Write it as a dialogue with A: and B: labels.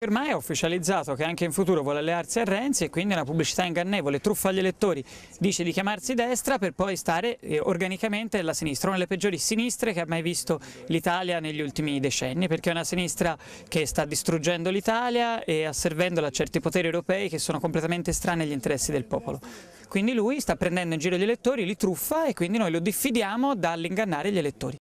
A: Ormai ha ufficializzato che anche in futuro vuole allearsi a Renzi e quindi una pubblicità ingannevole, truffa agli elettori, dice di chiamarsi destra per poi stare eh, organicamente alla sinistra, una delle peggiori sinistre che ha mai visto l'Italia negli ultimi decenni, perché è una sinistra che sta distruggendo l'Italia e asservendola a certi poteri europei che sono completamente strani agli interessi del popolo. Quindi lui sta prendendo in giro gli elettori, li truffa e quindi noi lo diffidiamo dall'ingannare gli elettori.